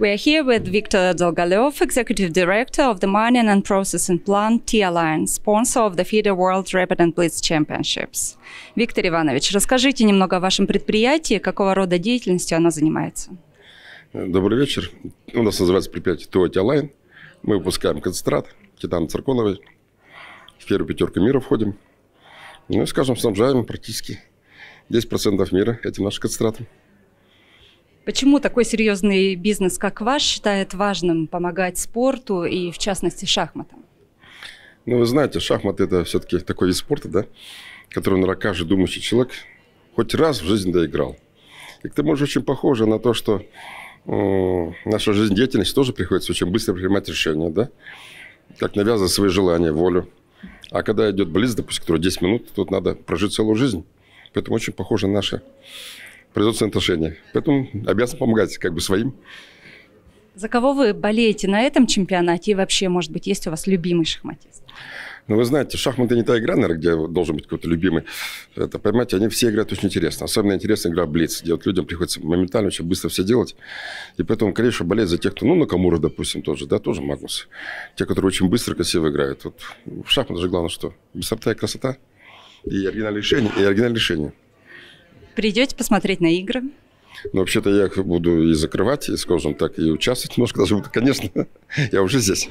We are here with Viktor Dolgolev, Executive Director of the Mining and Processing Plant T-Alliance, sponsor of the FIDE World Rapid and Blitz Championships. Виктор Иванович, расскажите немного о вашем предприятии, какого рода деятельностью оно занимается. Добрый вечер. У нас называется предприятие ТО t Мы выпускаем концентрат титан цирконовый. В первую пятерку мира входим. Ну и, скажем, снабжаем практически 10% мира этим нашим концентратом. Почему такой серьезный бизнес, как ваш, считает важным помогать спорту и, в частности, шахматам? Ну, вы знаете, шахматы – это все-таки такой вид спорта, да, который, наверное, каждый думающий человек хоть раз в жизни доиграл. И к тому же очень похоже на то, что э, наша жизнедеятельность тоже приходится очень быстро принимать решения, да, как навязывать свои желания, волю. А когда идет близ, допустим, который 10 минут, тут надо прожить целую жизнь. Поэтому очень похоже на наши производственные отношения. Поэтому обязан помогать как бы своим. За кого вы болеете на этом чемпионате? И вообще, может быть, есть у вас любимый шахматист? Ну, вы знаете, шахматы не та игра, наверное, где должен быть какой-то любимый. Это, понимаете, они все играют очень интересно. Особенно интересна игра Блиц, где вот людям приходится моментально очень быстро все делать. И поэтому, конечно, болеть за тех, кто, ну, Накамура, допустим, тоже, да, тоже Магнус. Те, которые очень быстро, красиво играют. Вот в шахматах же главное что? Быстрота и красота. И оригинальное решение, и оригинальное решение. Придете посмотреть на игры? Ну, вообще-то я буду и закрывать, и, скажем так, и участвовать Может, даже буду. Конечно, я уже здесь.